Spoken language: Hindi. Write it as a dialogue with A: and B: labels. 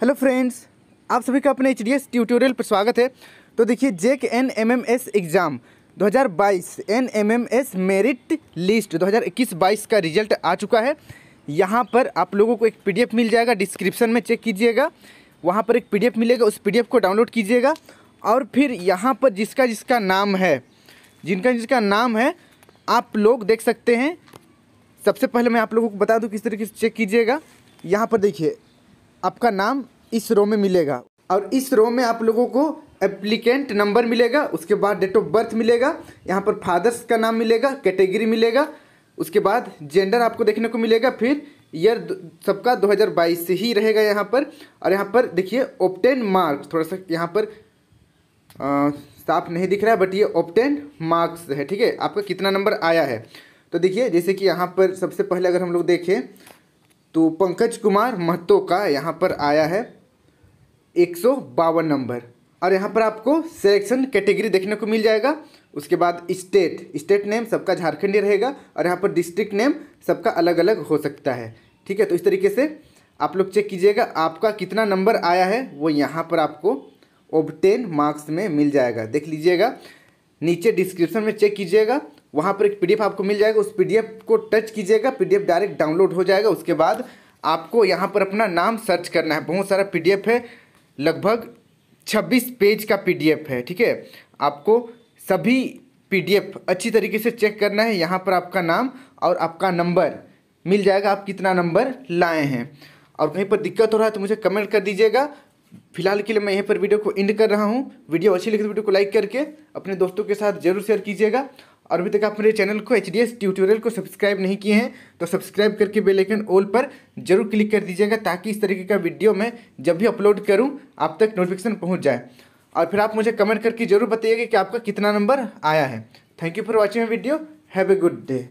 A: हेलो फ्रेंड्स आप सभी का अपने एच डी एस ट्यूटोरियल पर स्वागत है तो देखिए JAC N M M S exam 2022 N M M S merit list 2021-22 का रिजल्ट आ चुका है यहाँ पर आप लोगों को एक पीडीएफ मिल जाएगा डिस्क्रिप्शन में चेक कीजिएगा वहाँ पर एक पीडीएफ मिलेगा उस पीडीएफ को डाउनलोड कीजिएगा और फिर यहाँ पर जिसका जिसका नाम है जिनका जिसका नाम है आप लोग देख सकते हैं सबसे पहले मैं आप लोगों को बता दूँ किस तरीके से चेक कीजिएगा यहाँ पर देखिए आपका नाम इस रो में मिलेगा और इस रो में आप लोगों को एप्लीकेंट नंबर मिलेगा उसके बाद डेट ऑफ बर्थ मिलेगा यहाँ पर फादर्स का नाम मिलेगा कैटेगरी मिलेगा उसके बाद जेंडर आपको देखने को मिलेगा फिर ईयर सबका 2022 से ही रहेगा यहाँ पर और यहाँ पर देखिए ओपटेन मार्क्स थोड़ा सा यहाँ पर साफ नहीं दिख रहा है बट ये ओपटेन मार्क्स है ठीक है आपका कितना नंबर आया है तो देखिए जैसे कि यहाँ पर सबसे पहले अगर हम लोग देखें तो पंकज कुमार महतो का यहाँ पर आया है एक नंबर और यहाँ पर आपको सेलेक्शन कैटेगरी देखने को मिल जाएगा उसके बाद स्टेट स्टेट नेम सबका झारखंडी रहेगा और यहाँ पर डिस्ट्रिक्ट नेम सबका अलग अलग हो सकता है ठीक है तो इस तरीके से आप लोग चेक कीजिएगा आपका कितना नंबर आया है वो यहाँ पर आपको ओबटेन मार्क्स में मिल जाएगा देख लीजिएगा नीचे डिस्क्रिप्शन में चेक कीजिएगा वहाँ पर एक पीडीएफ आपको मिल जाएगा उस पीडीएफ को टच कीजिएगा पीडीएफ डायरेक्ट डाउनलोड हो जाएगा उसके बाद आपको यहाँ पर अपना नाम सर्च करना है बहुत सारा पीडीएफ है लगभग छब्बीस पेज का पीडीएफ है ठीक है आपको सभी पीडीएफ अच्छी तरीके से चेक करना है यहाँ पर आपका नाम और आपका नंबर मिल जाएगा आप कितना नंबर लाए हैं और कहीं पर दिक्कत हो रहा है तो मुझे कमेंट कर दीजिएगा फिलहाल के लिए मैं यहीं पर वीडियो को एंड कर रहा हूँ वीडियो अच्छी लगी तो वीडियो को लाइक करके अपने दोस्तों के साथ जरूर शेयर कीजिएगा और अभी तक आप मेरे चैनल को एच ट्यूटोरियल को सब्सक्राइब नहीं किए हैं तो सब्सक्राइब करके बेल आइकन ऑल पर जरूर क्लिक कर दीजिएगा ताकि इस तरीके का वीडियो मैं जब भी अपलोड करूं आप तक नोटिफिकेशन पहुंच जाए और फिर आप मुझे कमेंट करके जरूर बताइएगा कि आपका कितना नंबर आया है thank you for watching video have a good day